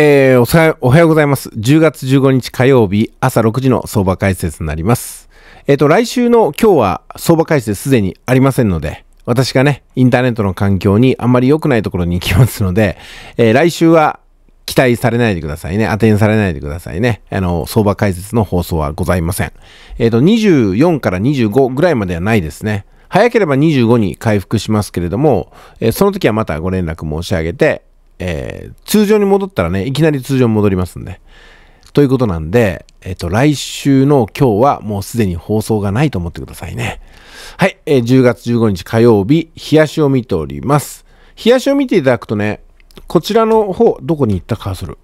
えー、おさおはようございます。10月15日火曜日朝6時の相場解説になります。えっ、ー、と、来週の今日は相場解説すでにありませんので、私がね、インターネットの環境にあんまり良くないところに行きますので、えー、来週は期待されないでくださいね。当てにされないでくださいね。あの、相場解説の放送はございません。えっ、ー、と、24から25ぐらいまではないですね。早ければ25に回復しますけれども、えー、その時はまたご連絡申し上げて、えー、通常に戻ったらね、いきなり通常に戻りますんで。ということなんで、えっ、ー、と、来週の今日はもうすでに放送がないと思ってくださいね。はい、えー、10月15日火曜日、冷やしを見ております。冷やしを見ていただくとね、こちらの方、どこに行ったかする。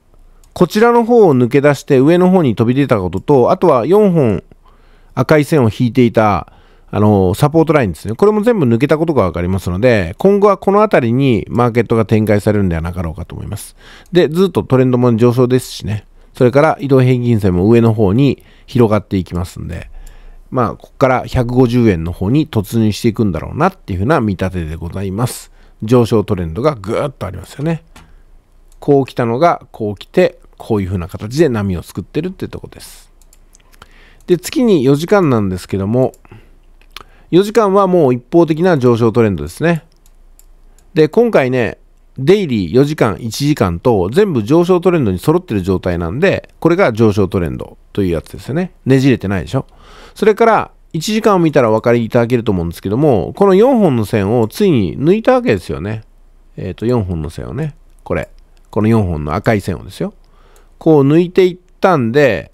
こちらの方を抜け出して上の方に飛び出たことと、あとは4本赤い線を引いていたあの、サポートラインですね。これも全部抜けたことがわかりますので、今後はこの辺りにマーケットが展開されるんではなかろうかと思います。で、ずっとトレンドも上昇ですしね。それから移動平均線も上の方に広がっていきますんで、まあ、ここから150円の方に突入していくんだろうなっていうふうな見立てでございます。上昇トレンドがぐーっとありますよね。こう来たのが、こう来て、こういうふうな形で波を作ってるってとこです。で、月に4時間なんですけども、4時間はもう一方的な上昇トレンドですね。で、今回ね、デイリー4時間、1時間と全部上昇トレンドに揃ってる状態なんで、これが上昇トレンドというやつですよね。ねじれてないでしょ。それから、1時間を見たらお分かりいただけると思うんですけども、この4本の線をついに抜いたわけですよね。えっ、ー、と、4本の線をね、これ。この4本の赤い線をですよ。こう抜いていったんで、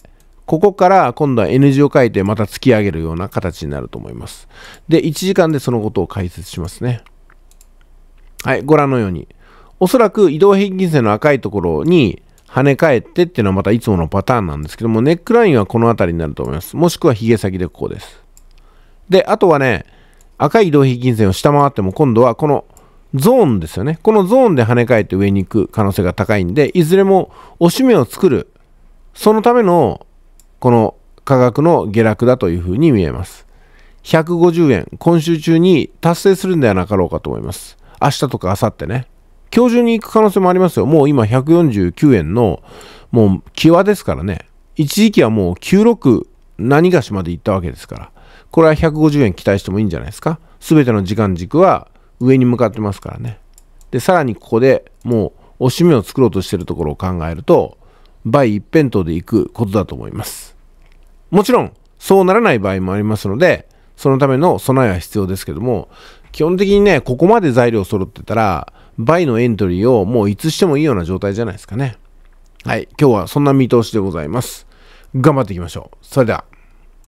ここから今度は N 字を書いてまた突き上げるような形になると思います。で、1時間でそのことを解説しますね。はい、ご覧のように。おそらく移動平均線の赤いところに跳ね返ってっていうのはまたいつものパターンなんですけども、ネックラインはこの辺りになると思います。もしくはヒゲ先でここです。で、あとはね、赤い移動平均線を下回っても今度はこのゾーンですよね。このゾーンで跳ね返って上に行く可能性が高いんで、いずれも押し目を作る。そのためのこの価格の下落だというふうに見えます。150円、今週中に達成するんではなかろうかと思います。明日とか明後日ね。今日中に行く可能性もありますよ。もう今149円の、もう際ですからね。一時期はもう96何がしまで行ったわけですから。これは150円期待してもいいんじゃないですか。すべての時間軸は上に向かってますからね。で、さらにここでもう押し目を作ろうとしてるところを考えると、倍一辺倒でいくことだと思います。もちろん、そうならない場合もありますので、そのための備えは必要ですけども、基本的にね、ここまで材料揃ってたら、倍のエントリーをもういつしてもいいような状態じゃないですかね。はい、今日はそんな見通しでございます。頑張っていきましょう。それでは。